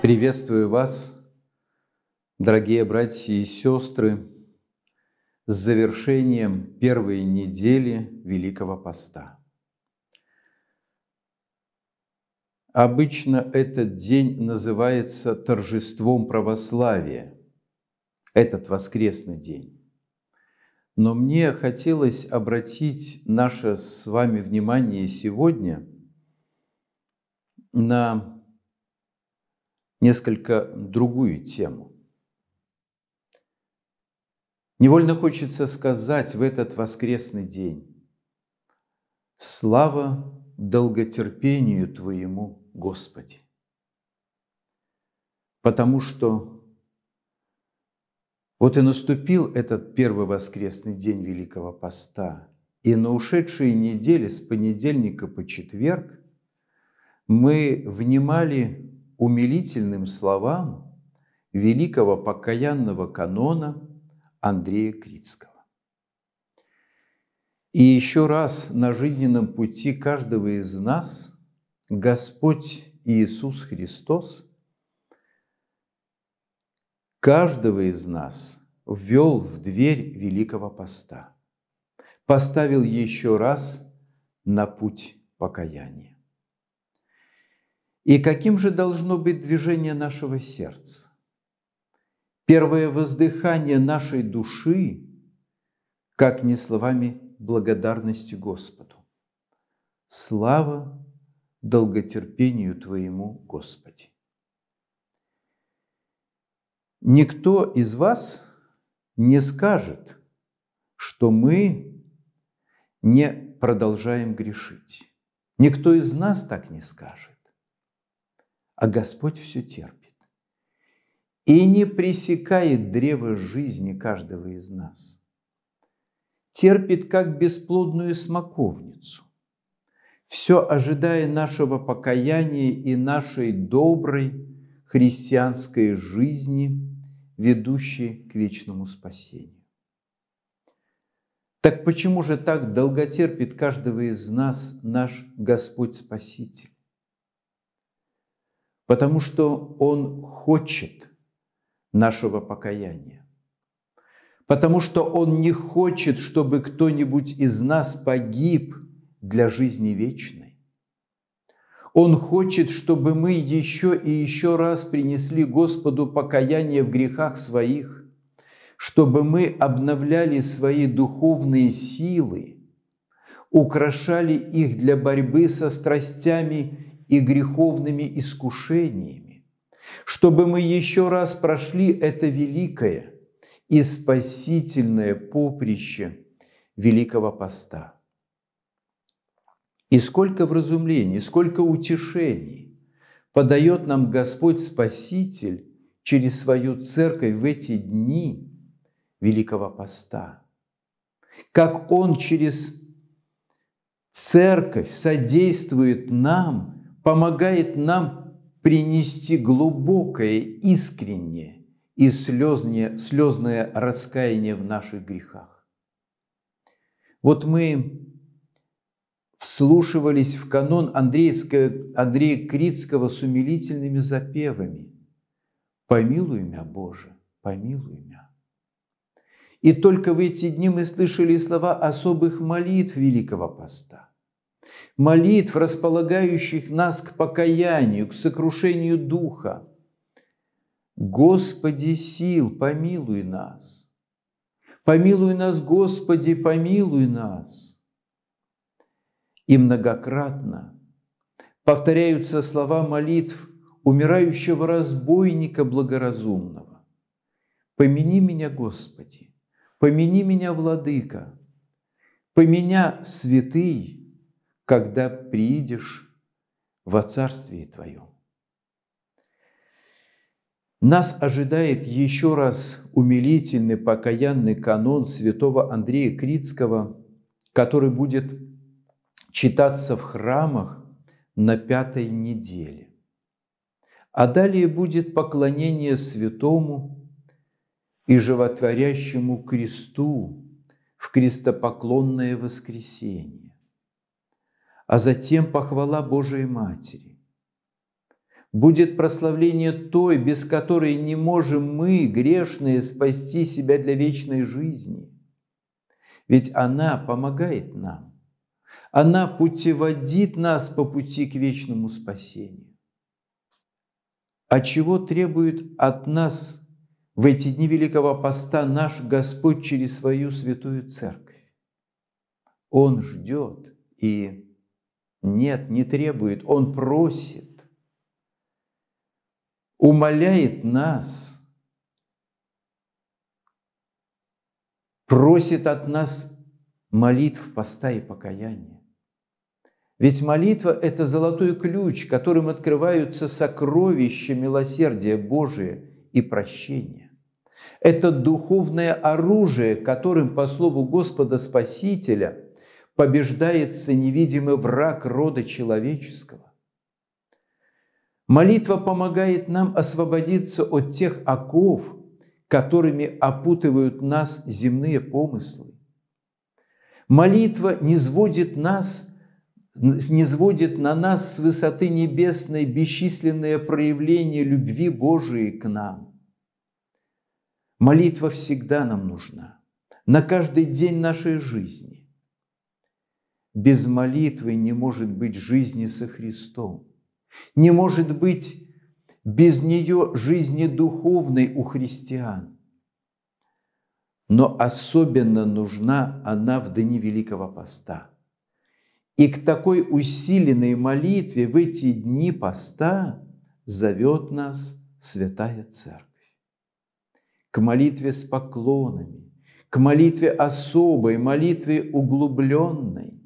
Приветствую вас, дорогие братья и сестры, с завершением первой недели Великого Поста. Обычно этот день называется торжеством православия, этот воскресный день. Но мне хотелось обратить наше с вами внимание сегодня на несколько другую тему. Невольно хочется сказать в этот воскресный день «Слава долготерпению Твоему, Господи!» Потому что вот и наступил этот первый воскресный день Великого Поста, и на ушедшие недели с понедельника по четверг мы внимали умилительным словам великого покаянного канона Андрея Критского. И еще раз на жизненном пути каждого из нас Господь Иисус Христос каждого из нас ввел в дверь Великого Поста, поставил еще раз на путь покаяния. И каким же должно быть движение нашего сердца? Первое воздыхание нашей души, как ни словами благодарности Господу. Слава долготерпению Твоему, Господи. Никто из вас не скажет, что мы не продолжаем грешить. Никто из нас так не скажет а Господь все терпит и не пресекает древо жизни каждого из нас. Терпит как бесплодную смоковницу, все ожидая нашего покаяния и нашей доброй христианской жизни, ведущей к вечному спасению. Так почему же так долготерпит каждого из нас наш Господь Спаситель? потому что Он хочет нашего покаяния, потому что Он не хочет, чтобы кто-нибудь из нас погиб для жизни вечной. Он хочет, чтобы мы еще и еще раз принесли Господу покаяние в грехах своих, чтобы мы обновляли свои духовные силы, украшали их для борьбы со страстями и греховными искушениями, чтобы мы еще раз прошли это великое и спасительное поприще Великого Поста. И сколько вразумлений, сколько утешений подает нам Господь Спаситель через свою церковь в эти дни Великого Поста. Как Он через церковь содействует нам помогает нам принести глубокое, искреннее и слезное, слезное раскаяние в наших грехах. Вот мы вслушивались в канон Андреевского, Андрея Крицкого с умилительными запевами «Помилуй меня, Боже, помилуй меня». И только в эти дни мы слышали слова особых молитв Великого Поста молитв, располагающих нас к покаянию, к сокрушению духа. Господи сил, помилуй нас. Помилуй нас, Господи, помилуй нас. И многократно повторяются слова молитв умирающего разбойника благоразумного. «Помяни меня, Господи, помяни меня, Владыка, помяня святый, когда приидешь во Царствие Твое. Нас ожидает еще раз умилительный покаянный канон святого Андрея Критского, который будет читаться в храмах на пятой неделе. А далее будет поклонение святому и животворящему кресту в крестопоклонное воскресенье а затем похвала Божией Матери. Будет прославление той, без которой не можем мы, грешные, спасти себя для вечной жизни. Ведь она помогает нам. Она путеводит нас по пути к вечному спасению. А чего требует от нас в эти дни Великого Поста наш Господь через свою святую Церковь? Он ждет и нет, не требует, Он просит, умоляет нас, просит от нас молитв, поста и покаяния. Ведь молитва – это золотой ключ, которым открываются сокровища милосердия Божия и прощения. Это духовное оружие, которым, по слову Господа Спасителя – побеждается невидимый враг рода человеческого. Молитва помогает нам освободиться от тех оков, которыми опутывают нас земные помыслы. Молитва не сводит нас, не сводит на нас с высоты небесной бесчисленные проявления любви Божией к нам. Молитва всегда нам нужна, на каждый день нашей жизни без молитвы не может быть жизни со Христом. Не может быть без нее жизни духовной у христиан. Но особенно нужна она в дни Великого Поста. И к такой усиленной молитве в эти дни поста зовет нас Святая Церковь. К молитве с поклонами, к молитве особой, молитве углубленной,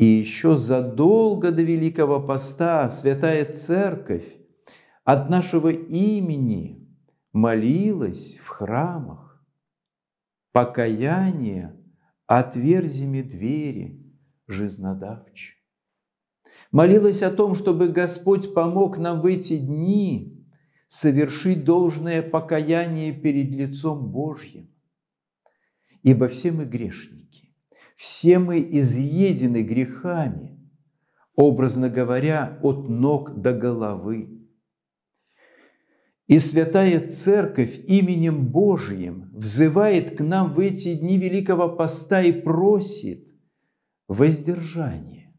и еще задолго до Великого Поста Святая Церковь от нашего имени молилась в храмах. Покаяние отверзими двери жизнодавчи. Молилась о том, чтобы Господь помог нам в эти дни совершить должное покаяние перед лицом Божьим. Ибо все мы грешники. Все мы изъедены грехами, образно говоря, от ног до головы. И Святая Церковь именем Божиим взывает к нам в эти дни Великого Поста и просит воздержание.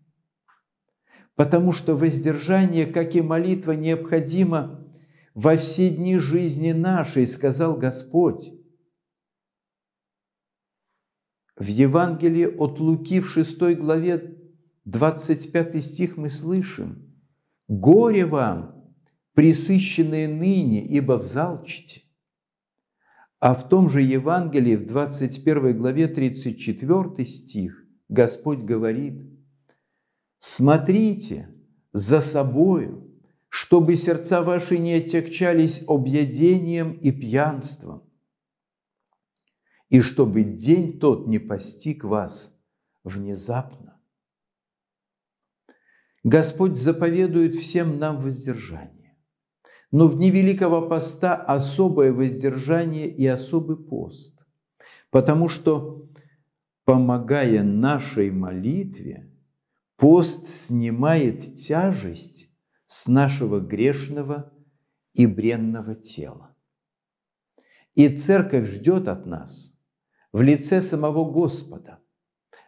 Потому что воздержание, как и молитва, необходимо во все дни жизни нашей, сказал Господь. В Евангелии от Луки в 6 главе 25 стих мы слышим «Горе вам, присыщенные ныне, ибо взалчите». А в том же Евангелии в 21 главе 34 стих Господь говорит «Смотрите за собою, чтобы сердца ваши не отягчались объедением и пьянством, и чтобы день тот не постиг вас внезапно. Господь заповедует всем нам воздержание, но в дни Великого Поста особое воздержание и особый пост, потому что, помогая нашей молитве, пост снимает тяжесть с нашего грешного и бренного тела. И церковь ждет от нас – в лице самого Господа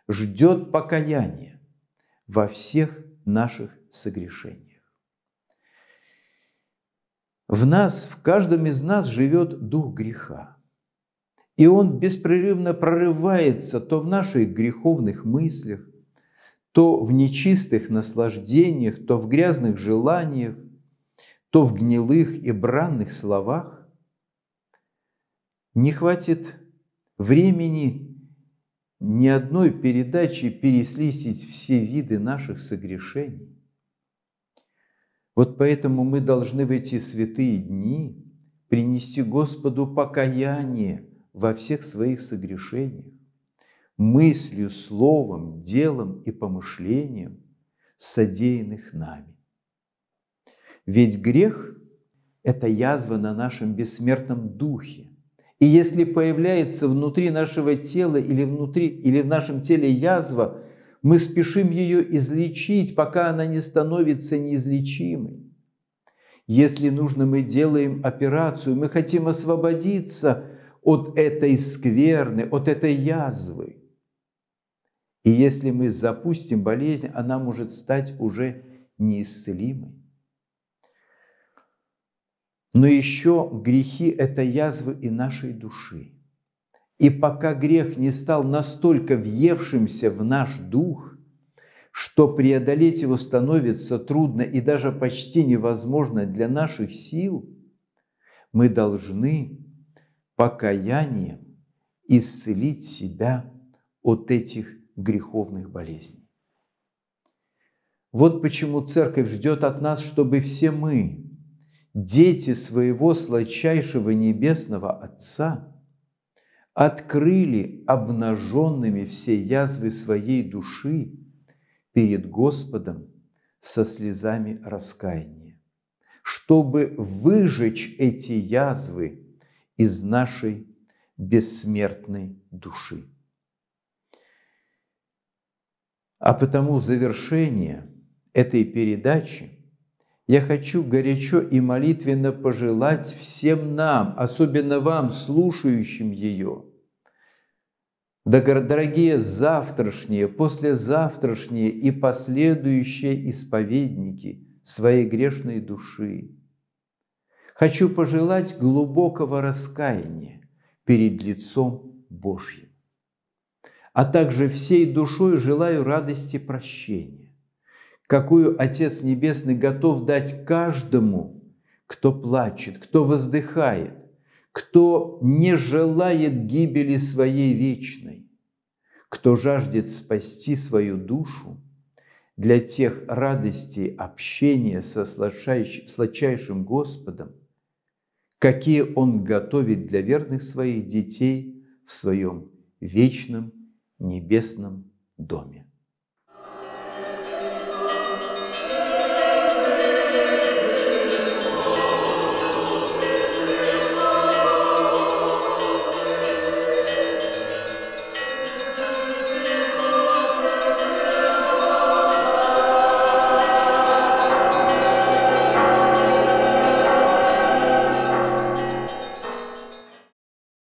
ждет покаяние во всех наших согрешениях. В нас, в каждом из нас живет дух греха. И он беспрерывно прорывается то в наших греховных мыслях, то в нечистых наслаждениях, то в грязных желаниях, то в гнилых и бранных словах. Не хватит времени ни одной передачи переслисить все виды наших согрешений. Вот поэтому мы должны в эти святые дни принести Господу покаяние во всех своих согрешениях, мыслью, словом, делом и помышлением, содеянных нами. Ведь грех – это язва на нашем бессмертном духе, и если появляется внутри нашего тела или, внутри, или в нашем теле язва, мы спешим ее излечить, пока она не становится неизлечимой. Если нужно, мы делаем операцию, мы хотим освободиться от этой скверны, от этой язвы. И если мы запустим болезнь, она может стать уже неисцелимой. Но еще грехи – это язвы и нашей души. И пока грех не стал настолько въевшимся в наш дух, что преодолеть его становится трудно и даже почти невозможно для наших сил, мы должны покаянием исцелить себя от этих греховных болезней. Вот почему церковь ждет от нас, чтобы все мы дети своего сладчайшего небесного Отца, открыли обнаженными все язвы своей души перед Господом со слезами раскаяния, чтобы выжечь эти язвы из нашей бессмертной души. А потому завершение этой передачи – я хочу горячо и молитвенно пожелать всем нам, особенно вам, слушающим ее. Дорогие завтрашние, послезавтрашние и последующие исповедники своей грешной души, хочу пожелать глубокого раскаяния перед лицом Божьим, а также всей душой желаю радости прощения какую Отец Небесный готов дать каждому, кто плачет, кто воздыхает, кто не желает гибели своей вечной, кто жаждет спасти свою душу для тех радостей общения со сладчайшим Господом, какие Он готовит для верных своих детей в своем вечном небесном доме.